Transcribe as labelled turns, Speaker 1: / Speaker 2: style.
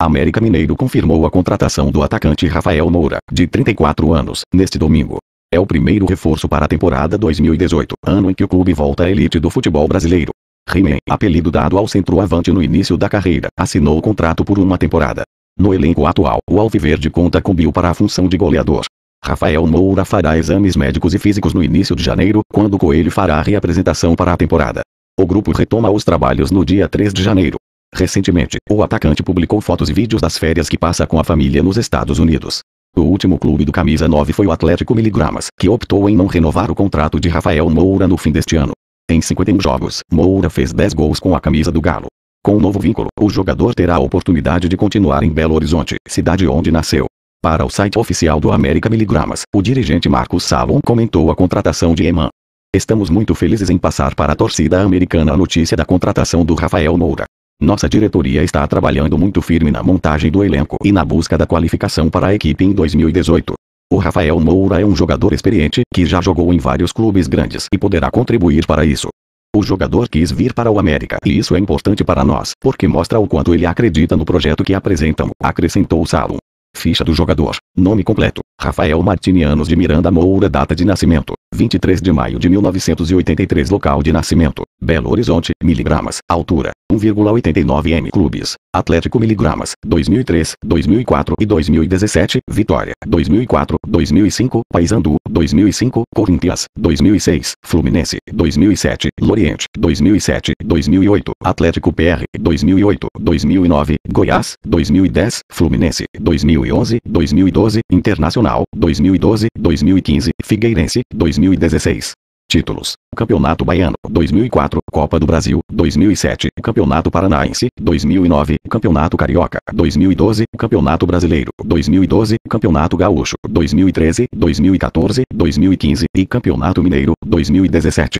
Speaker 1: América Mineiro confirmou a contratação do atacante Rafael Moura, de 34 anos, neste domingo. É o primeiro reforço para a temporada 2018, ano em que o clube volta à elite do futebol brasileiro. he apelido dado ao centroavante no início da carreira, assinou o contrato por uma temporada. No elenco atual, o Alviverde conta com Bill para a função de goleador. Rafael Moura fará exames médicos e físicos no início de janeiro, quando Coelho fará a reapresentação para a temporada. O grupo retoma os trabalhos no dia 3 de janeiro. Recentemente, o atacante publicou fotos e vídeos das férias que passa com a família nos Estados Unidos. O último clube do camisa 9 foi o Atlético Miligramas, que optou em não renovar o contrato de Rafael Moura no fim deste ano. Em 51 jogos, Moura fez 10 gols com a camisa do Galo. Com o novo vínculo, o jogador terá a oportunidade de continuar em Belo Horizonte, cidade onde nasceu. Para o site oficial do América Miligramas, o dirigente Marcos Salom comentou a contratação de Eman. Estamos muito felizes em passar para a torcida americana a notícia da contratação do Rafael Moura. Nossa diretoria está trabalhando muito firme na montagem do elenco e na busca da qualificação para a equipe em 2018. O Rafael Moura é um jogador experiente que já jogou em vários clubes grandes e poderá contribuir para isso. O jogador quis vir para o América e isso é importante para nós, porque mostra o quanto ele acredita no projeto que apresentam, acrescentou Salom. Ficha do jogador, nome completo, Rafael Martinianos de Miranda Moura Data de nascimento, 23 de maio de 1983 Local de nascimento, Belo Horizonte, miligramas, altura, 1,89 m Clubes, Atlético miligramas, 2003, 2004 e 2017, Vitória, 2004, 2005, Paysandu, 2005, Corinthians, 2006, Fluminense, 2007, Loriente, 2007, 2008, Atlético PR, 2008, 2009, Goiás, 2010, Fluminense, 2011, 2012, Internacional Nacional, 2012, 2015, Figueirense, 2016. Títulos: Campeonato Baiano 2004, Copa do Brasil 2007, Campeonato Paranaense 2009, Campeonato Carioca 2012, Campeonato Brasileiro 2012, Campeonato Gaúcho 2013, 2014, 2015 e Campeonato Mineiro 2017.